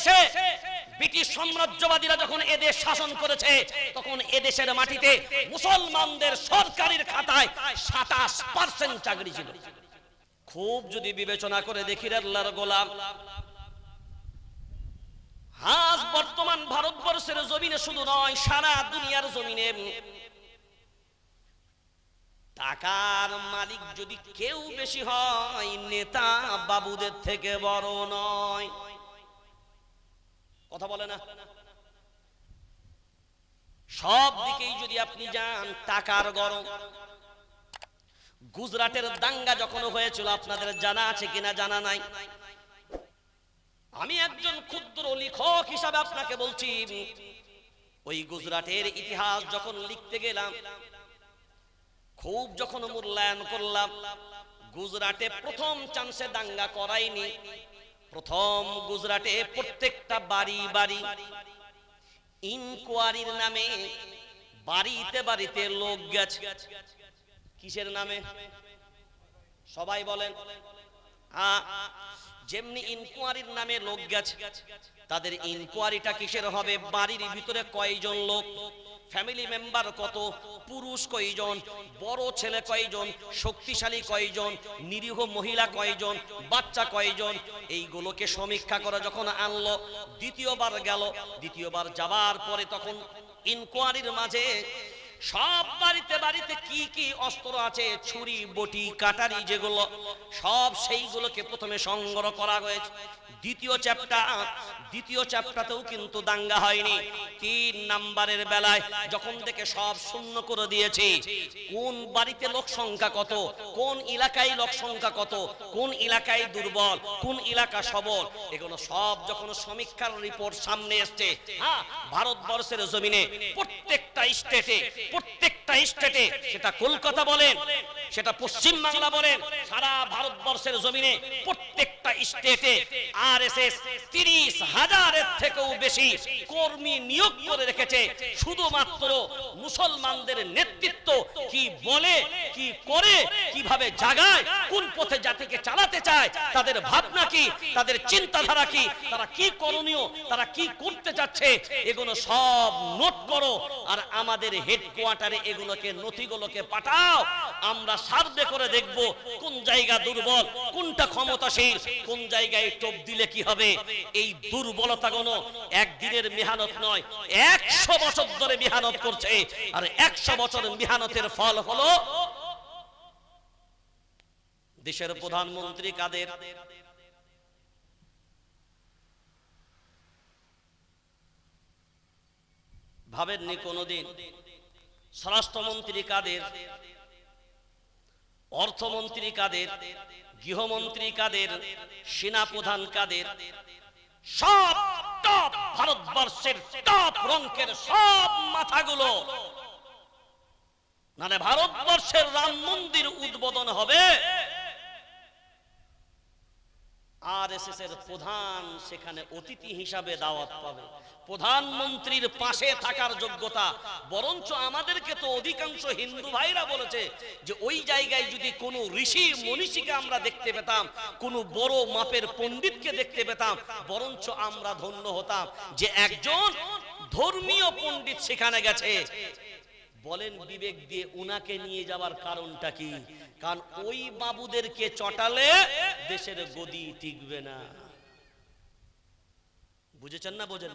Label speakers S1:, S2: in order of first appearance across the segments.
S1: দেশে ব্রিটিশ সাম্রাজ্যবাদীরা যখন এদেশ শাসন করেছে তখন এদেশের মাটিতে মুসলমানদের সরকারের খাতায় সাতাশ পার্সেন্ট চাকরি ছিল খুব যদি বিবেচনা করে দেখি আল্লাহর গোলাম আজ বর্তমান ভারতবর্ষের জমিনে শুধু নয় সারা দুনিয়ার জমিনে টাকার মালিক যদি কেউ বেশি হয় নেতা বাবুদের থেকে বড় নয় কথা বলে না সব দিকেই যদি আপনি যান টাকার গরম গুজরাটের দাঙ্গা যখন হয়েছিল আপনাদের জানা আছে কিনা জানা নাই আমি একজন ক্ষুদ্র লিখক হিসাবে আপনাকে বলছি ওই গুজরাটের ইতিহাস যখন লিখতে গেলাম খুব যখন মূল্যায়ন করলাম গুজরাটে প্রথম চান্সে দাঙ্গা করাইনি প্রথম গুজরাটে প্রত্যেকটা বাড়ি বাড়ি ইনকোয়ারির নামে বাড়িতে বাড়িতে লোক গেছে কিসের নামে সবাই বলেন হ্যাঁ যেমনি ইনকোয়ারির নামে লোক গেছে তাদের ইনকোয়ারিটা কিসের হবে বাড়ির ভিতরে কয়জন লোক ফ্যামিলি মেম্বার কত পুরুষ কয়জন বড় ছেলে কয়জন শক্তিশালী কয়জন নিরীহ মহিলা কয়জন বাচ্চা কয়জন এইগুলোকে সমীক্ষা করে যখন আনলো দ্বিতীয়বার গেল দ্বিতীয়বার যাবার পরে তখন ইনকোয়ারির মাঝে সব বাড়িতে বাড়িতে কি কি অস্ত্র আছে ছুরি বটি কাটারি যেগুলো সব সেইগুলোকে প্রথমে সংগ্রহ করা হয়েছে দ্বিতীয় চ্যাপ্টার দ্বিতীয় চ্যাপ্টারতেও কিন্তু দাঙ্গা হয়নি তিন নাম্বারের বেলায় যখন থেকে সব শূন্য করে দিয়েছে কোন বাড়িতে লোক সংখ্যা কত কোন এলাকায় লোক সংখ্যা কত কোন এলাকায় দুর্বল কোন এলাকা সবল এগুলো সব যখন সমীক্ষার রিপোর্ট সামনে এসছে হ্যাঁ ভারতবর্ষের জমিনে প্রত্যেকটা স্টেটে প্রত্যেক একটা স্টেটে সেটা কলকাতা বলেন সেটা পশ্চিম বাংলা বলেন সারা ভারতবর্ষের জমিনে প্রত্যেকটা স্টেটে আর এস এস তিরিশ হাজারের থেকেও বেশি কর্মী নিয়োগ করে রেখেছে শুধুমাত্র মুসলমানদের নেতৃত্ব কি বলে কি করে কিভাবে জাগায় কোন পথে জাতিকে চালাতে চায় তাদের ভাবনা কি তাদের চিন্তাধারা কি তারা কি করণীয় তারা কি করতে চাচ্ছে এগুলো সব নোট করো আর আমাদের হেডকোয়ার্টারে এগুলো এগুলোকে নথিগুলোকে পাঠাও আমরা সার্ভে করে দেখব কোন জায়গা দুর্বল কোনটা ক্ষমতাশীল কোন জায়গায় টোপ দিলে কি হবে এই দুর্বলতা গুলো একদিনের মেহানত নয় একশো বছর ধরে মেহানত করছে আর একশো বছর মেহানতের ফল হলো দেশের প্রধানমন্ত্রী কাদের ভাবেননি কোনোদিন স্বরাষ্ট্রমন্ত্রী কাদের অর্থমন্ত্রী কাদের গৃহমন্ত্রী কাদের সেনাপ্রধান কাদের সব টপ ভারতবর্ষের টপ রঙ্কের সব মাথাগুলো মানে ভারতবর্ষের রাম মন্দির উদ্বোধন হবে আর এস এর প্রধান সেখানে অতিথি হিসাবে দাওয়াত পাবে প্রধানমন্ত্রীর পাশে থাকার যোগ্যতা বরঞ্চ আমাদেরকে তো অধিকাংশ হিন্দু ভাইরা বলেছে যে ওই জায়গায় যদি কোনো ঋষি মনীষীকে আমরা দেখতে পেতাম কোনো বড় মাপের পণ্ডিতকে দেখতে পেতাম বরঞ্চ আমরা ধন্য হতাম যে একজন ধর্মীয় পণ্ডিত সেখানে গেছে বলেন বিবেক দিয়ে উনাকে নিয়ে যাওয়ার কারণটা কি কারণ ওই বাবুদেরকে চটালে দেশের গদি টিকবে না বুঝেছেন না বোঝেন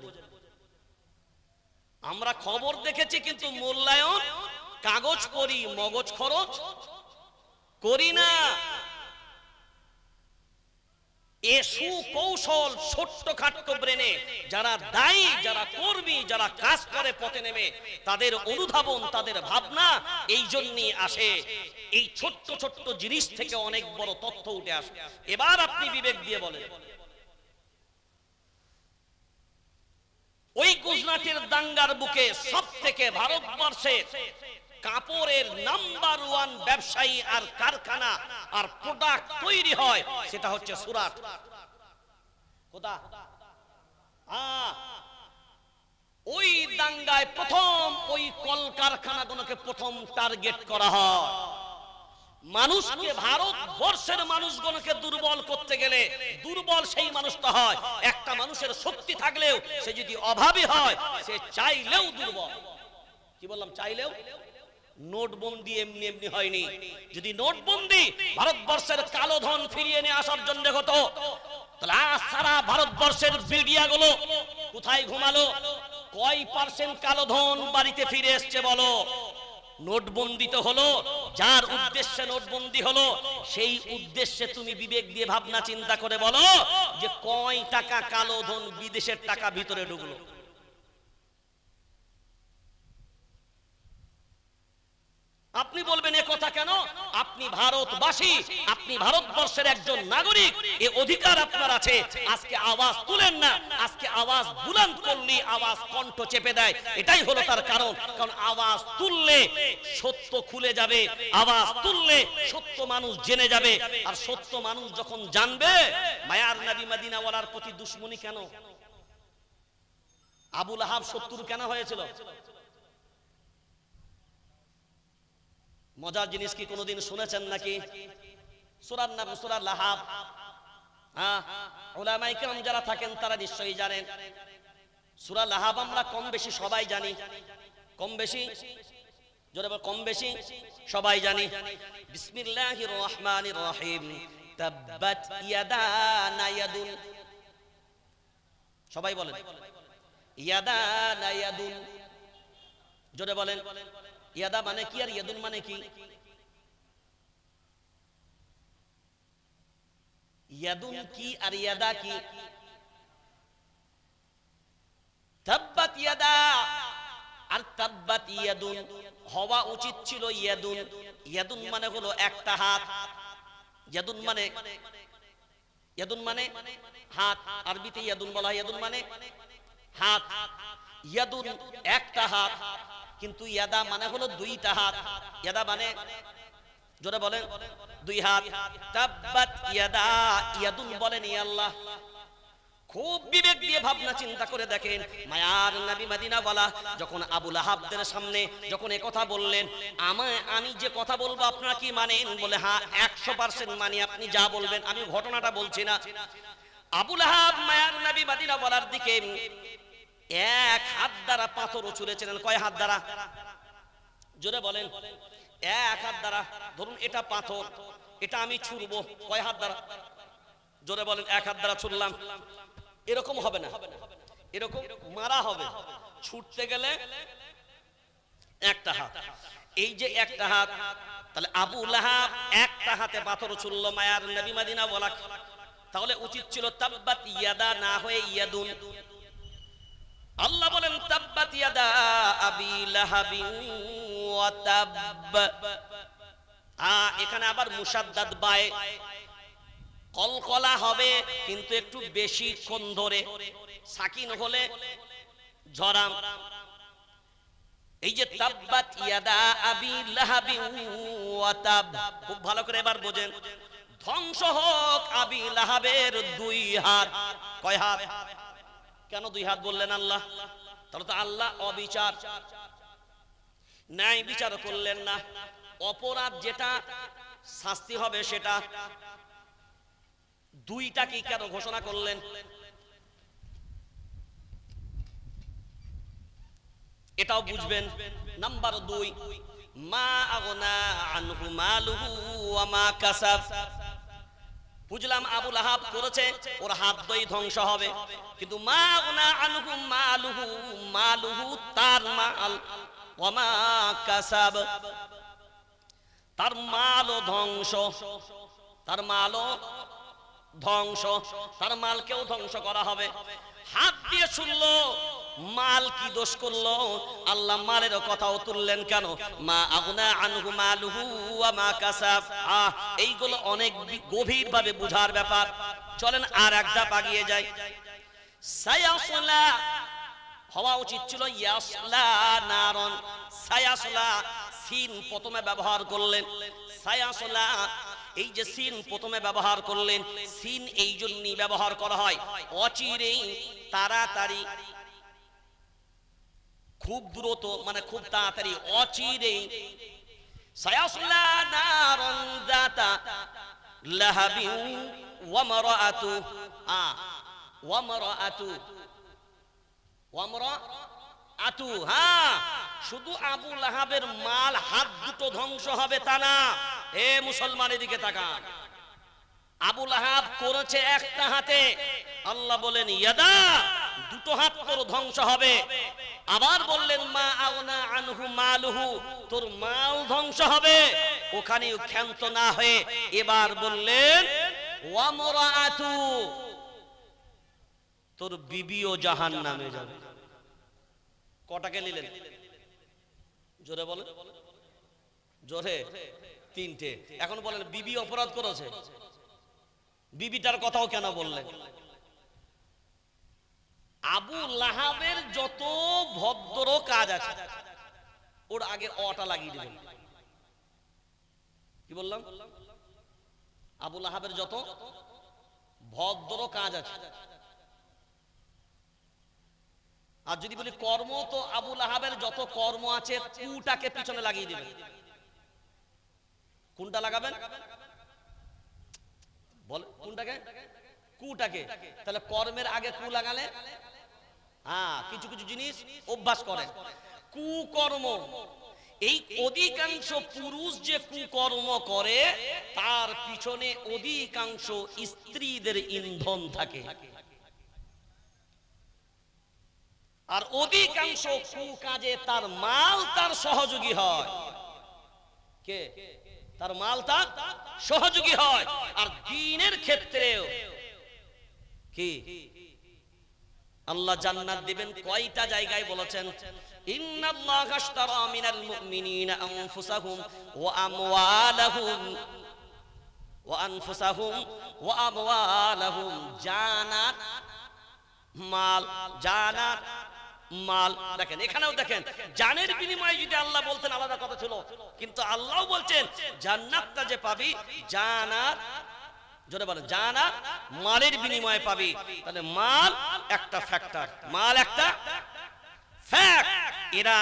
S1: আমরা খবর দেখেছি কিন্তু মূল্যায়ন কাগজ করি মগজ খরচ করি না এ সুকৌশল ছোট্ট খাট্ট ব্রেনে যারা দায়ী যারা কর্মী যারা কাজ করে পথে নেমে তাদের অনুধাবন তাদের ভাবনা এই জন্যই আসে এই ছোট্ট ছোট্ট জিনিস থেকে অনেক বড় তথ্য উঠে আসে এবার আপনি বিবেক দিয়ে বলেন ওই গুজরাটের দাঙ্গার বুকে সব থেকে ভারতবর্ষের কাপড়ের নাম্বার ওয়ান ব্যবসায়ী আর কারখানা আর প্রোডাক্ট তৈরি হয় সেটা হচ্ছে সুরাট কোথা হ্যাঁ। ওই দাঙ্গায় প্রথম ওই কলকারখানাগুলোকে প্রথম টার্গেট করা হয় মানুষকে ভারত বর্ষের মানুষগণকে দুর্বল করতে গেলে দুর্বল সেই মানুষটা হয় একটা মানুষের শক্তি থাকলেও সে যদি অভাবী হয় সে চাইলেও দুর্বল কি বললাম চাইলেও নোটবন্দি এমনি এমনি হয়নি যদি নোটবন্দি ভারতবর্ষের কালো ধন ফিরিয়ে নিয়ে আসার জন্য হতো তাহলে সারা ভারতবর্ষের মিডিয়া গুলো কোথায় ঘুমালো কয় পার্সেন্ট কালো ধন বাড়িতে ফিরে এসছে বলো নোটবন্দি তো হলো যার উদ্দেশ্যে নোটবন্দি হলো সেই উদ্দেশ্যে তুমি বিবেক দিয়ে ভাবনা চিন্তা করে বলো যে কয় টাকা কালো ধন বিদেশের টাকা ভিতরে ঢুকলো আপনি বলবেন এ কথা কেন আপনি ভারতবাসী আপনি ভারতবর্ষের একজন নাগরিক এ অধিকার আপনার আছে আজকে আওয়াজ তুলেন না আজকে আওয়াজ বুলান করলে আওয়াজ কণ্ঠ চেপে দেয় এটাই হলো তার কারণ কারণ আওয়াজ তুললে সত্য খুলে যাবে আওয়াজ তুললে সত্য মানুষ জেনে যাবে আর সত্য মানুষ যখন জানবে মায়ার মাদিনা মাদিনাওয়ালার প্রতি দুশ্মনী কেন আবুল আহাব শত্রুর কেন হয়েছিল মজার জিনিস কি কোনোদিন শুনেছেন নাকি সুরার নাম সুরার লাহাব হ্যাঁ যারা থাকেন তারা নিশ্চয়ই জানেন সুরা লাহাব আমরা কম বেশি সবাই জানি কম বেশি জোরে কম বেশি সবাই জানি বিসমিল্লাহির রহমানির রহিম তাব্বাত ইয়াদা সবাই বলেন ইয়াদা নায়াদুন জোরে বলেন ইয়াদা মানে কি আর ইয়াদুন মানে কি ইয়াদুন কি আর ইয়াদা কি তাব্বাত ইয়াদা আর তাব্বাত ইয়াদুন হওয়া উচিত ছিল ইয়াদুন ইয়াদুন মানে হলো একটা হাত ইয়াদুন মানে ইয়াদুন মানে হাত আরবিতে ইয়াদুন বলা হয় ইয়াদুন মানে হাত ইয়াদুন একটা হাত কিন্তু ইয়াদা মানে হলো দুইটা হাত ইয়াদা মানে জোরে বলেন দুই হাত তাব্বাত ইয়াদা ইয়াদুল বলেন ইয়া আল্লাহ খুব বিবেক দিয়ে ভাবনা চিন্তা করে দেখেন মায়ার নাবি মাদিনাওয়ালা যখন আবুল আহাবদের সামনে যখন এ কথা বললেন আমায় আমি যে কথা বলবো আপনারা কি মানেন বলে হ্যাঁ একশো পার্সেন্ট মানি আপনি যা বলবেন আমি ঘটনাটা বলছি না আবুল আহাব মায়ার নাবি মাদিনাওয়ালার দিকে এক হাত দ্বারা পাথরও ছুঁড়েছিলেন কয় হাত দ্বারা জোরে বলেন এক হাত দ্বারা ধরুন এটা পাথর এটা আমি ছুড়ব কয় হাত দ্বারা জোরে বলেন এক হাত দ্বারা ছুড়লাম এরকম হবে না এরকম মারা হবে ছুটতে গেলে একটা হাত এই যে একটা হাত তাহলে আবু লাহাব একটা হাতে পাথর ছুড়লো মায়ার নবী মাদিনা বলা তাহলে উচিত ছিল তাব্বাত ইয়াদা না হয়ে ইয়াদুন আবি এখানে আবার মুসাদ্দাদ কলকলা হবে কিন্তু একটু বেশি কোন ধরে সাকিন হলে ঝরাম এই যে তাব্বাত ইয়াদা আবি খুব ভালো করে এবার বোঝেন ধ্বংস হোক আবি লাহাবের দুই হাত কয় হাত কেন দুই হাত বললেন আল্লাহ তাহলে তো আল্লাহ অবিচার ন্যায় বিচার করলেন না অপরাধ যেটা শাস্তি হবে সেটা দুইটা কি কেন ঘোষণা করলেন এটাও বুঝবেন নাম্বার দুই মা আগনা আনহু মালুহু ওয়া মা কাসাব বুঝলাম আবু আহাব করেছে ওর হাত দই ধ্বংস হবে কিন্তু মা উনা আলুহু মালুহু মালুহু তার মাল ওমা কাসাব তার মালও ধ্বংস তার মালও ধ্বংস তার মালকেও ধ্বংস করা হবে হাত দিয়ে শুনলো মাল কি দোষ করলো আল্লাহ মালেরও কথাও তুললেন কেন মা আগুনা আনহু মালহু ওয়া মা কাসাব আহ এইগুলো অনেক গভীর ভাবে বুঝার ব্যাপার চলেন আর এক পাগিয়ে এগিয়ে যাই সায়াসলা হওয়া উচিত ছিল ইয়াসলা নারন সায়াসলা সিন প্রথমে ব্যবহার করলেন সায়াসলা এই যে সিন প্রথমে ব্যবহার করলেন সিন এই জন্যই ব্যবহার করা হয় অচিরেই তাড়াতাড়ি খুব দ্রুত মানে খুব তাড়াতাড়ি অচিরেই শুধু আবু লাহাবের মাল হাত দুটো ধ্বংস হবে তা না এ মুসলমানের দিকে তাকান আবু লাহাব করেছে একটা হাতে আল্লাহ বলেন ইয়াদা দুটো হাত তোর ধ্বংস হবে আবার বললেন মা আউনা আনহু মালহু তোর মাল ধ্বংস হবে ওখানে ক্ষান্ত না হয়ে এবার বললেন ওয়ামরাতু তোর বিবিও জাহান নামে যাবে কটাকে নিলেন জোরে বলে জোরে তিনটে এখন বলেন বিবি অপরাধ করেছে বিবিটার কথাও কেন বললেন আবু লাহাবের যত ভদ্র কাজ আছে ওর আগের অটা লাগিয়ে দিবেন কি বললাম আবু লাহাবের যত ভদ্র কাজ আছে আর যদি বলি কর্ম তো আবু লাহাবের যত কর্ম আছে কুটাকে পিছনে লাগিয়ে দিবেন কোনটা লাগাবেন বল কোনটাকে কুটাকে তাহলে কর্মের আগে কু লাগালে হ্যাঁ কিছু কিছু জিনিস অভ্যাস করেন কুকর্ম এই অধিকাংশ পুরুষ যে কুকর্ম করে তার পিছনে অধিকাংশ স্ত্রীদের ইন্ধন থাকে আর অধিকাংশ কুকাজে তার মাল তার সহযোগী হয় কে তার মাল তার সহযোগী হয় আর দিনের ক্ষেত্রেও কি আল্লাহ জান্নাত দিবেন কয়টা জায়গায় বলেছেন মাল দেখেন এখানেও দেখেন জানের বিনিময়ে যদি আল্লাহ বলতেন আলাদা কথা ছিল কিন্তু আল্লাহ বলছেন জান্নাতটা যে পাবি জানাত যদি বলে যা না মালের বিনিময়ে পাবি তাহলে মাল একটা ফ্যাক্টর মাল একটা এরা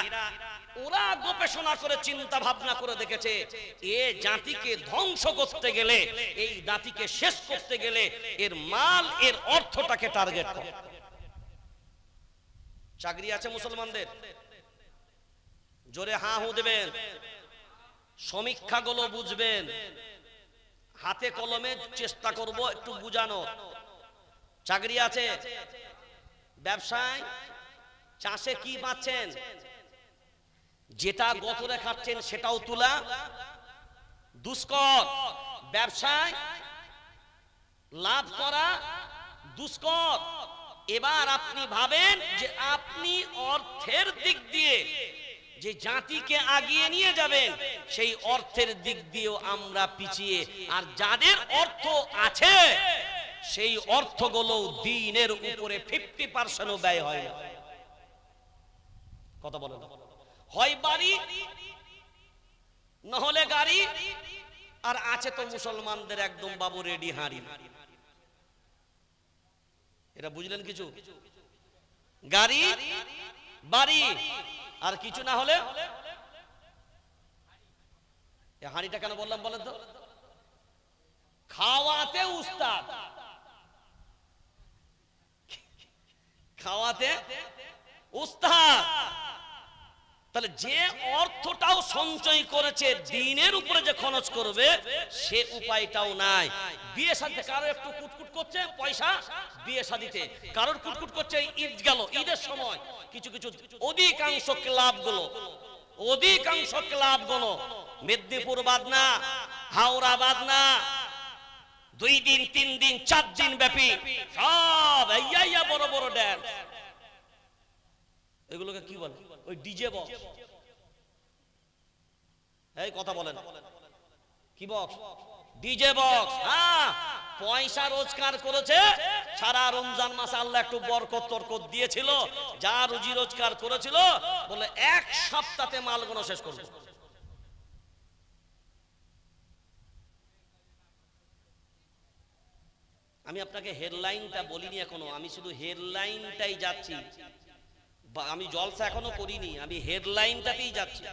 S1: ওরা গোপেষণা করে চিন্তা ভাবনা করে দেখেছে এ জাতিকে ধ্বংস করতে গেলে এই জাতিকে শেষ করতে গেলে এর মাল এর অর্থটাকে টার্গেট করে চাকরি আছে মুসলমানদের জোরে হা হু দেবেন সমীক্ষাগুলো বুঝবেন হাতে কলমে চেষ্টা করব একটু বুঝানো চাকরি আছে ব্যবসায় চাষে কি পাচ্ছেন যেটা গতরে খাচ্ছেন সেটাও তোলা দুষ্কর ব্যবসায় লাভ করা দুষ্কর এবার আপনি ভাবেন যে আপনি অর্থের দিক দিয়ে যে জাতিকে আগিয়ে নিয়ে যাবেন সেই অর্থের দিক দিয়েও আমরা পিছিয়ে আর যাদের অর্থ আছে সেই অর্থগুলো দিনের উপরে ফিফটি পার্সেন্টও ব্যয় হয় না কথা বলেন হয় বাড়ি নহলে গাড়ি আর আছে তো মুসলমানদের একদম বাবু রেডি হাঁড়ি এটা বুঝলেন কিছু গাড়ি বাড়ি আর কিছু না হলে হাঁড়িটা কেন বললাম বলেন তো খাওয়াতে উস্তাদ খাওয়াতে উস্তাদ তাহলে যে অর্থটাও সঞ্চয় করেছে দিনের উপরে যে খরচ করবে সে উপায়টাও নাই বিয়ে সাথে কারো একটু কুটকুট করছে পয়সা বিয়ে সাদিতে কারোর কুটকুট করছে ঈদ গেল ঈদের সময় কিছু কিছু অধিকাংশ ক্লাবগুলো অধিকাংশ ক্লাবগুলো মেদিনীপুর বাদ না হাওড়া বাদ না দুই দিন তিন দিন চার দিন ব্যাপী সব বড় বড় ড্যান্স এগুলোকে কি বলে ওই ডিজে বক্স এই কথা বলেন কি বক্স ডিজে বক্স হ্যাঁ পয়সা রোজগার করেছে সারা রমজান মাসে আল্লাহ একটু বরকত তরকত দিয়েছিল যা রুজি রোজগার করেছিল বলে এক সপ্তাহে গুলো শেষ করবে আমি আপনাকে হেডলাইনটা বলিনি এখনো আমি শুধু হেডলাইনটাই যাচ্ছি আমি জলসা এখনো করিনি আমি হেডলাইনটাতেই যাচ্ছি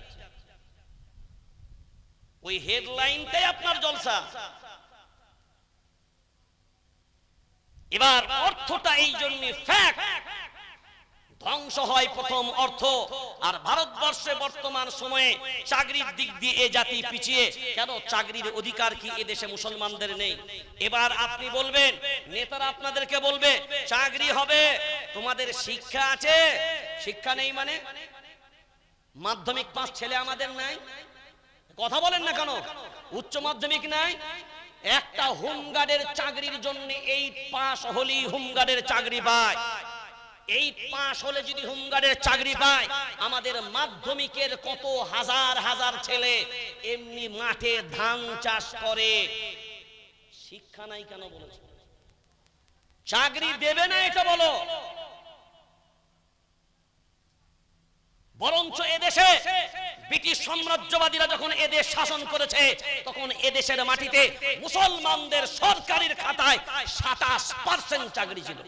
S1: ওই হেডলাইনটাই আপনার জলসা এবার অর্থটা এই জন্য ধ্বংস হয় প্রথম অর্থ আর ভারতবর্ষে বর্তমান সময়ে চাকরির দিক দিয়ে এ জাতি পিছিয়ে কেন চাকরির অধিকার কি এ দেশে মুসলমানদের নেই এবার আপনি বলবেন নেতারা আপনাদেরকে বলবে চাকরি হবে তোমাদের শিক্ষা আছে শিক্ষা নেই মানে মাধ্যমিক পাঁচ ছেলে আমাদের নাই কথা বলেন না কেন উচ্চ মাধ্যমিক নাই একটা হোমগার্ডের চাকরির জন্য এই পাশ হলেই হোমগার্ডের চাকরি পায় এই পাশ হলে যদি হোমগার্ডের চাকরি পায় আমাদের মাধ্যমিকের কত হাজার হাজার ছেলে এমনি মাঠে ধান চাষ করে শিক্ষা নাই কেন বলেছে চাকরি দেবে না এটা বলো বরঞ্চ এদেশে ব্রিটিশ সাম্রাজ্যবাদীরা যখন এদেশ শাসন করেছে তখন এদেশের মাটিতে মুসলমানদের সরকারের খাতায় সাতাশ পার্সেন্ট চাকরি ছিল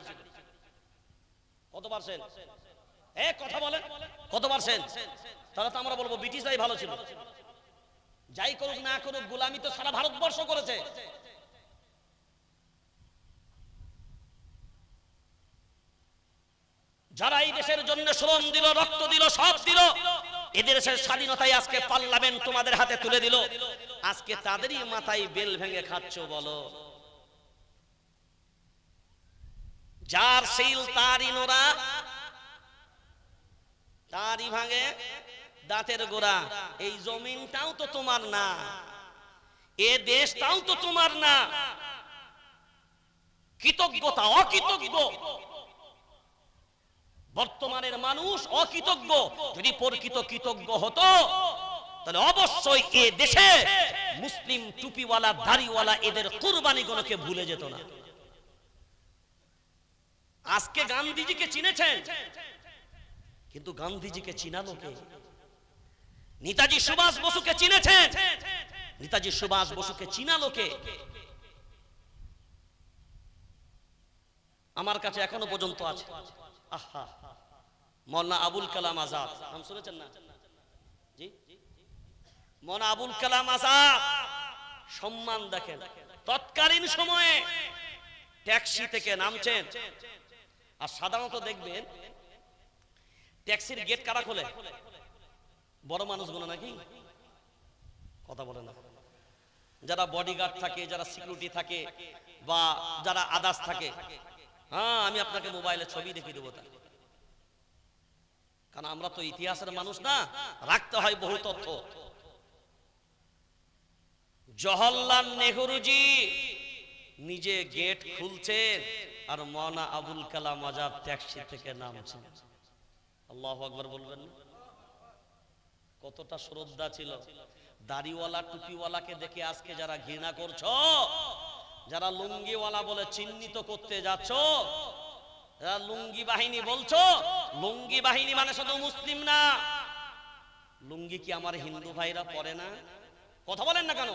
S1: কত পার্সেন্ট এ কথা বলেন কত পার্সেন্ট তাহলে তো আমরা বলবো ব্রিটিশরাই ভালো ছিল যাই করুক না করুক গোলামি তো সারা ভারতবর্ষ করেছে যারা এই দেশের জন্য শ্রম দিল রক্ত দিল সব দিল এদেশের স্বাধীনতায় আজকে পার্লামেন্ট তোমাদের হাতে তুলে দিল আজকে তাদেরই মাথায় বেল ভেঙে খাচ্ছ বলো যার সিল তারই নোরা তারই ভাঙে দাঁতের গোড়া এই জমিনটাও তো তোমার না এ দেশটাও তো তোমার না কৃতজ্ঞতা অকৃতজ্ঞ বর্তমানের মানুষ অকৃতজ্ঞ যদি প্রকৃত কৃতজ্ঞ হতো তাহলে অবশ্যই এ দেশে মুসলিম টুপিওয়ালা দাড়িওয়ালা এদের কোরবানি গুলোকে ভুলে যেত না আজকে গান্ধীজিকে চিনেছেন কিন্তু গান্ধীজিকে চিনালো কে নেতাজি সুভাষ বসুকে চিনেছেন নেতাজি সুভাষ বসুকে চিনালো কে আমার কাছে এখনো পর্যন্ত আছে আহা মৌলানা আবুল কালাম আজাদ নাম শুনেছেন না জি মৌলানা আবুল কালাম আজাদ সম্মান দেখেন তৎকালীন সময়ে ট্যাক্সি থেকে নামছেন আর সাধারণত দেখবেন ট্যাক্সির গেট কারা খোলে বড় মানুষগুলো নাকি কথা বলে না যারা বডিগার্ড থাকে যারা সিকিউরিটি থাকে বা যারা আদাস থাকে হ্যাঁ আমি আপনাকে মোবাইলে ছবি দেখিয়ে দেবো কারণ আমরা তো ইতিহাসের মানুষ না রাখতে হয় বহু তথ্য জওহরলাল নেহরুজি নিজে গেট খুলছেন আর মনা আবুল কালাম আজাদ ট্যাক্সি থেকে নামছেন আল্লাহ আকবর বলবেন কতটা শ্রদ্ধা ছিল দাড়িওয়ালা টুপিওয়ালাকে দেখে আজকে যারা ঘৃণা করছো যারা লুঙ্গিওয়ালা বলে চিহ্নিত করতে যাচ্ছ যারা লুঙ্গি বাহিনী বলছো লুঙ্গি বাহিনী মানে শুধু মুসলিম না লুঙ্গি কি আমার হিন্দু ভাইরা পরে না কথা বলেন না কেন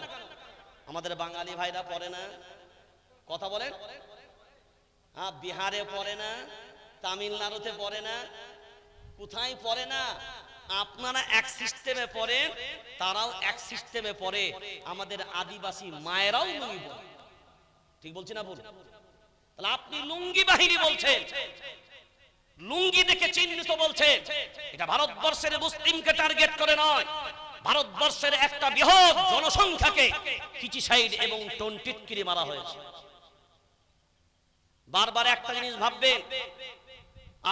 S1: আমাদের বাঙালি ভাইরা পরে না কথা বলেন হ্যাঁ বিহারে পরে না তামিলনাড়ুতে পরে না কোথায় পরে না আপনারা এক সিস্টেমে পড়েন তারাও এক সিস্টেমে পড়ে আমাদের আদিবাসী মায়েরাও লুঙ্গি পরে ঠিক বলছি না ভুল তাহলে আপনি লুঙ্গি বাহিনী বলছেন লুঙ্গি দেখে চিহ্নিত বলছে এটা ভারতবর্ষের মুসলিমকে টার্গেট করে নয় ভারতবর্ষের একটা বৃহৎ জনসংখ্যাকে কিচিসাইড এবং টোন টিটকিরি মারা হয়েছে বারবার একটা জিনিস ভাববেন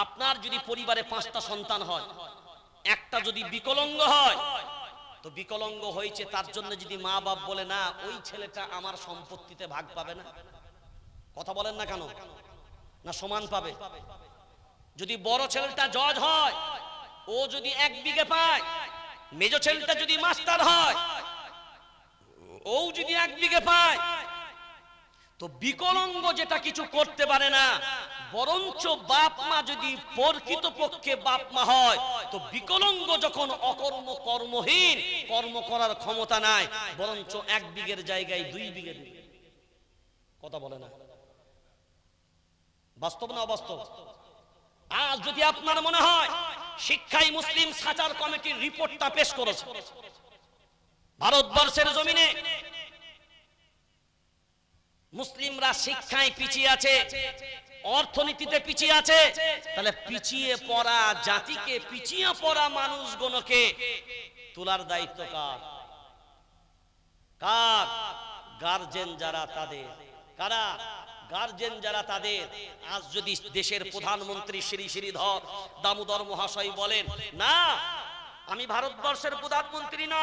S1: আপনার যদি পরিবারে পাঁচটা সন্তান হয় একটা যদি বিকলঙ্গ হয় তো বিকলঙ্গ হয়েছে তার জন্য যদি মা বাপ বলে না ওই ছেলেটা আমার সম্পত্তিতে ভাগ পাবে না কথা বলেন না কেন না সমান পাবে যদি বড় ছেলেটা জজ হয় ও যদি এক বিঘে পায় মেজ ছেলেটা যদি মাস্টার হয় ও যদি এক বিঘে পায় তো বিকলঙ্গ যেটা কিছু করতে পারে না বরঞ্চ বাপ মা যদি প্রকৃত পক্ষে বাপ মা হয় তো বিকলঙ্গ যখন অকর্ম কর্মহীন কর্ম করার ক্ষমতা নাই বরঞ্চ এক বিঘের জায়গায় দুই বিঘে কথা বলে না বাস্তব না অবাস্তব আজ যদি আপনার মনে হয় শিক্ষাই মুসলিম সাচার কমিটির রিপোর্টটা পেশ করেছে ভারতবর্ষের জমিনে মুসলিমরা শিক্ষায় পিছিয়ে আছে অর্থনীতিতে পিছিয়ে আছে তাহলে পিছিয়ে পড়া জাতিকে পিছিয়ে পড়া মানুষগুলোকে তোলার দায়িত্ব কার কার গার্জেন যারা তাদের কারা গার্জেন যারা তাদের আজ যদি দেশের প্রধানমন্ত্রী শ্রী শ্রীধর দামোদর মহাশয় বলেন না আমি ভারতবর্ষের প্রধানমন্ত্রী না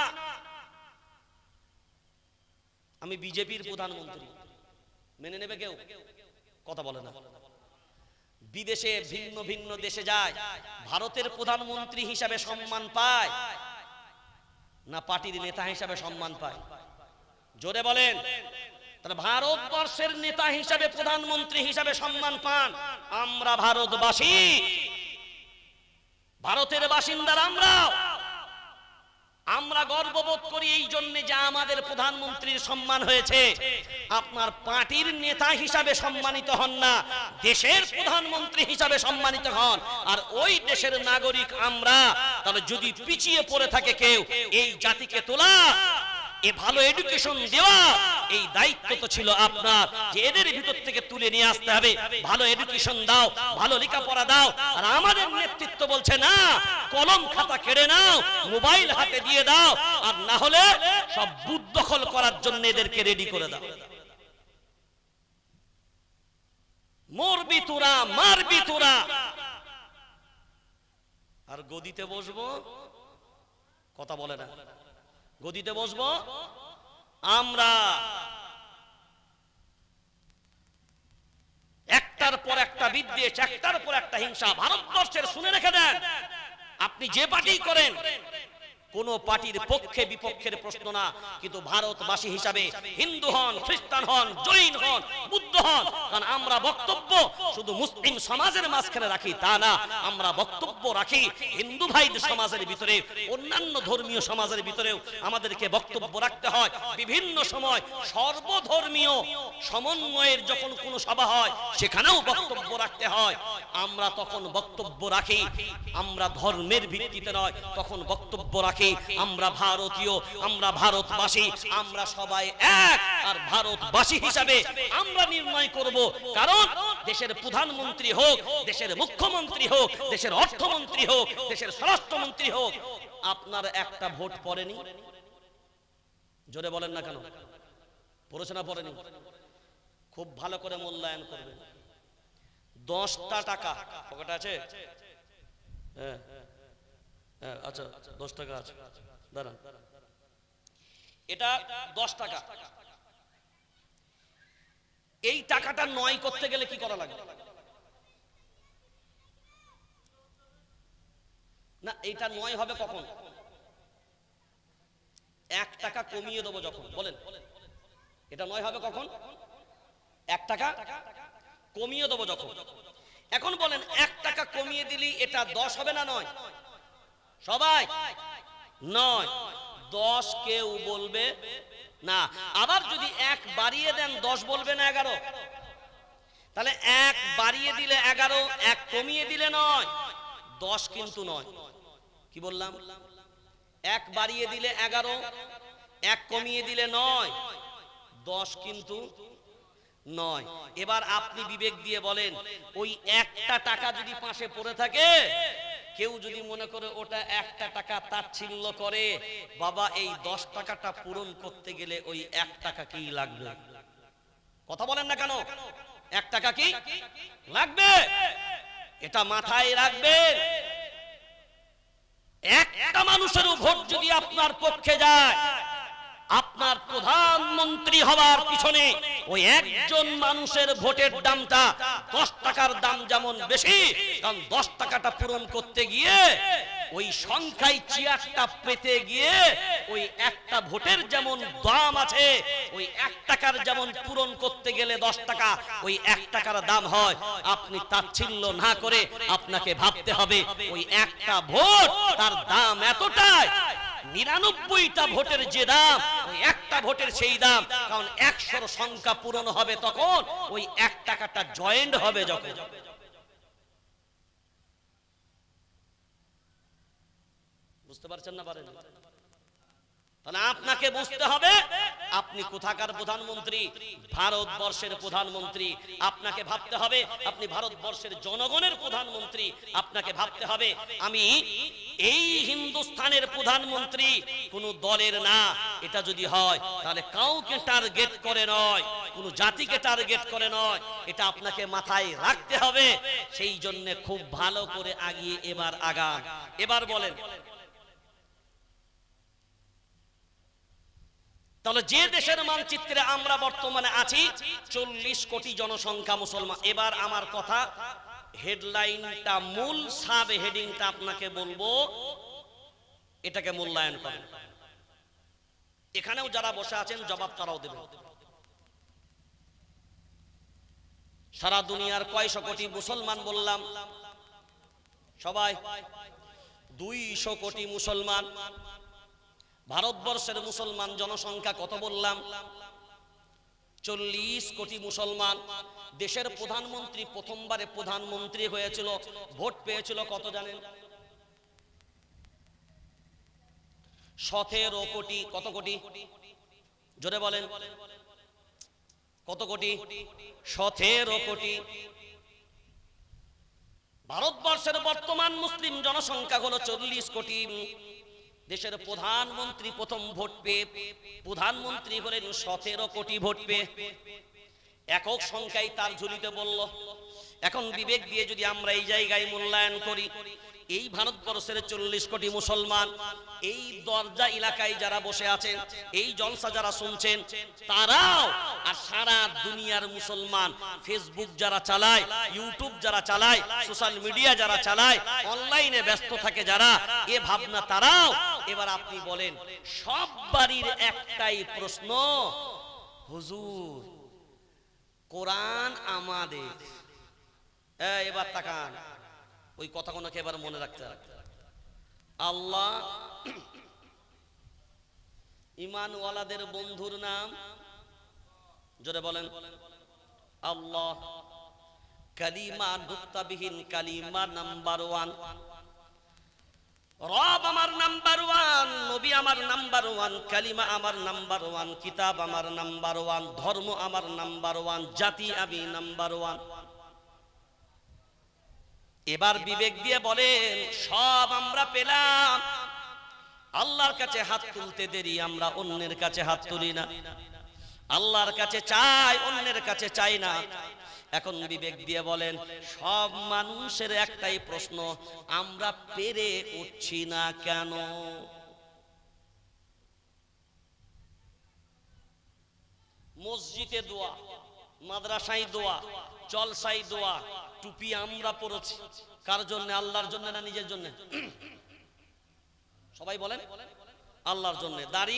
S1: আমি বিজেপির প্রধানমন্ত্রী মেনে নেবে কেউ কথা বলে না বিদেশে ভিন্ন ভিন্ন দেশে যায় ভারতের প্রধানমন্ত্রী হিসাবে সম্মান পায় না পার্টির নেতা হিসাবে সম্মান পায় জোরে বলেন তাহলে ভারতবর্ষের নেতা হিসাবে প্রধানমন্ত্রী হিসাবে সম্মান পান আমরা ভারতবাসী ভারতের বাসিন্দার আমরা আমরা গর্ববোধ করি এই জন্য যে আমাদের প্রধানমন্ত্রীর সম্মান হয়েছে আপনার পার্টির নেতা হিসাবে সম্মানিত হন না দেশের প্রধানমন্ত্রী হিসাবে সম্মানিত হন আর ওই দেশের নাগরিক আমরা তাহলে যদি পিছিয়ে পড়ে থাকে কেউ এই জাতিকে তোলা এ ভালো এডুকেশন দেওয়া এই দায়িত্ব তো ছিল আপনার যে এদের ভিতর থেকে তুলে নিয়ে আসতে হবে ভালো এডুকেশন দাও ভালো লেখাপড়া দাও আর আমাদের নেতৃত্ব বলছে না কলম খাতা কেড়ে নাও মোবাইল হাতে দিয়ে দাও আর না হলে সব বুধ দখল করার জন্য এদেরকে রেডি করে দাও মরবি তোরা মারবি তোরা আর গদিতে বসবো কথা বলে না গদিতে বসব আমরা একটার পর একটা বিদ্বেষ একটার পর একটা হিংসা ভারতবর্ষের শুনে রেখে দেন আপনি যে পার্টি করেন কোনো পার্টির পক্ষে বিপক্ষের প্রশ্ন না কিন্তু ভারতবাসী হিসাবে হিন্দু হন খ্রিস্টান হন জৈন হন বুদ্ধ হন কারণ আমরা বক্তব্য শুধু মুসলিম সমাজের মাঝখানে রাখি তা না আমরা বক্তব্য রাখি হিন্দু ভাইদের সমাজের ভিতরে অন্যান্য ধর্মীয় সমাজের ভিতরেও আমাদেরকে বক্তব্য রাখতে হয় বিভিন্ন সময় সর্বধর্মীয় সমন্বয়ের যখন কোনো সভা হয় সেখানেও বক্তব্য রাখতে হয় আমরা তখন বক্তব্য রাখি আমরা ধর্মের ভিত্তিতে নয় তখন বক্তব্য রাখি ভারতবাসী আমরা ভারতীয় আমরা ভারতবাসী আমরা সবাই এক আর ভারতবাসী হিসাবে আমরা নির্ণয় করব কারণ দেশের প্রধানমন্ত্রী হোক দেশের মুখ্যমন্ত্রী হোক দেশের অর্থমন্ত্রী হোক দেশের স্বরাষ্ট্রমন্ত্রী হোক আপনার একটা ভোট পড়েনি জোরে বলেন না কেন পড়েছে না পড়েনি খুব ভালো করে মূল্যায়ন করবেন দশটা টাকা পকেটে আছে হ্যাঁ হ্যাঁ, আচ্ছা দশ টাকা আছে দাঁড়ান এটা দশ টাকা এই টাকাটা নয় করতে গেলে কি করা লাগে না এইটা নয় হবে কখন এক টাকা কমিয়ে দেবো যখন বলেন এটা নয় হবে কখন এক টাকা কমিয়ে দেবো যখন এখন বলেন এক টাকা কমিয়ে দিলি এটা দশ হবে না নয় সবাই নয় দশ কেউ বলবে না আবার যদি এক বাড়িয়ে দেন দশ বলবে না এগারো তাহলে এক বাড়িয়ে দিলে এগারো এক কমিয়ে দিলে নয় দশ কিন্তু নয় কি বললাম এক বাড়িয়ে দিলে এগারো এক কমিয়ে দিলে নয় দশ কিন্তু নয় এবার আপনি বিবেক দিয়ে বলেন ওই একটা টাকা যদি পাশে পড়ে থাকে কেউ যদি মনে করে ওটা একটা টাকা তাচ্ছিল্য করে বাবা এই দশ টাকাটা পূরণ করতে গেলে ওই এক টাকা কি লাগবে কথা বলেন না কেন এক টাকা কি লাগবে এটা মাথায় রাখবে একটা মানুষের ভোট যদি আপনার পক্ষে যায় আপনার প্রধানমন্ত্রী হওয়ার পিছনে ওই একজন মানুষের ভোটের দামটা দশ টাকার দাম যেমন বেশি কারণ দশ টাকাটা পূরণ করতে গিয়ে ওই সংখ্যায় চেয়ারটা পেতে গিয়ে ওই একটা ভোটের যেমন দাম আছে ওই এক টাকার যেমন পূরণ করতে গেলে দশ টাকা ওই এক টাকার দাম হয় আপনি তাচ্ছিল্য না করে আপনাকে ভাবতে হবে ওই একটা ভোট তার দাম এতটাই নিরানব্বইটা ভোটের যে দাম ওই এক একটা ভোটের সেই দাম কারণ একশোর সংখ্যা পূরণ হবে তখন ওই এক টাকাটা জয়েন্ট হবে যখন বুঝতে পারছেন না পারেন তাহলে আপনাকে বুঝতে হবে আপনি কোথাকার প্রধানমন্ত্রী ভারতবর্ষের প্রধানমন্ত্রী আপনাকে ভাবতে হবে আপনি ভারতবর্ষের জনগণের প্রধানমন্ত্রী আপনাকে ভাবতে হবে আমি এই হিন্দুস্থানের প্রধানমন্ত্রী কোন দলের না এটা যদি হয় তাহলে কাউকে টার্গেট করে নয় কোন জাতিকে টার্গেট করে নয় এটা আপনাকে মাথায় রাখতে হবে সেই জন্য খুব ভালো করে আগিয়ে এবার আগান এবার বলেন তাহলে যে দেশের মানচিত্রে আমরা বর্তমানে আছি চল্লিশ কোটি জনসংখ্যা মুসলমান এবার আমার কথা হেডলাইনটা মূল সাব হেডিংটা আপনাকে বলবো এটাকে মূল্যায়ন করেন এখানেও যারা বসে আছেন জবাব তারাও দেবেন সারা দুনিয়ার কয়শো কোটি মুসলমান বললাম সবাই দুইশো কোটি মুসলমান ভারতবর্ষের মুসলমান জনসংখ্যা কত বললাম চল্লিশ কোটি মুসলমান দেশের প্রধানমন্ত্রী প্রথমবারে প্রধানমন্ত্রী হয়েছিল ভোট পেয়েছিল কত জানেন সতেরো কোটি কত কোটি জোরে বলেন কত কোটি সতেরো কোটি ভারতবর্ষের বর্তমান মুসলিম জনসংখ্যা হলো চল্লিশ কোটি দেশের প্রধানমন্ত্রী প্রথম ভোট পেয়ে প্রধানমন্ত্রী হলেন সতেরো কোটি ভোট পেয়ে একক সংখ্যায় তার ঝুলিতে বলল এখন বিবেক দিয়ে যদি আমরা এই জায়গায় মূল্যায়ন করি এই ভারতবর্ষের চল্লিশ কোটি মুসলমান এই দরজা এলাকায় যারা বসে আছেন এই জলসা যারা শুনছেন তারাও আর সারা দুনিয়ার মুসলমান ফেসবুক যারা চালায় ইউটিউব যারা চালায় সোশ্যাল মিডিয়া যারা চালায় অনলাইনে ব্যস্ত থাকে যারা এ ভাবনা তারাও এবার আপনি বলেন সব বাড়ির একটাই প্রশ্ন হুজুর কোরআন আমাদের এবার তাকান ওই কথাগুলোকে এবার মনে রাখতে আল্লাহ ইমানওয়ালাদের বন্ধুর নাম জোরে বলেন আল্লাহ কালিমা নুক্তাবিহীন কালিমা নাম্বার ওয়ান রব আমার নাম্বার ওয়ান নবী আমার নাম্বার ওয়ান কালিমা আমার নাম্বার ওয়ান কিতাব আমার নাম্বার ওয়ান ধর্ম আমার নাম্বার ওয়ান জাতি আমি নাম্বার ওয়ান এবার বিবেক দিয়ে বলেন সব আমরা পেলাম আল্লাহর কাছে হাত তুলতে দেরি আমরা অন্যের কাছে হাত তুলি না আল্লাহর কাছে চাই অন্যের কাছে চাই না এখন বিবেক দিয়ে বলেন সব মানুষের একটাই প্রশ্ন আমরা পেরে উঠছি না কেন মসজিদে দোয়া মাদ্রাসায় দোয়া জলসাই দোয়া টুপি আমরা পরেছি কার জন্য আল্লাহর জন্য না নিজের জন্য সবাই বলেন আল্লাহর জন্য দাড়ি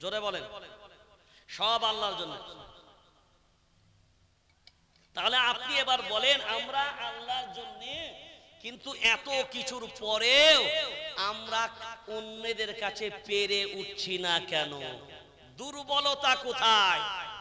S1: জোরে বলেন সব আল্লাহর জন্য তাহলে আপনি এবার বলেন আমরা আল্লাহর জন্য কিন্তু এত কিছুর পরেও আমরা অন্যদের কাছে পেরে উঠছি না কেন দুর্বলতা কোথায়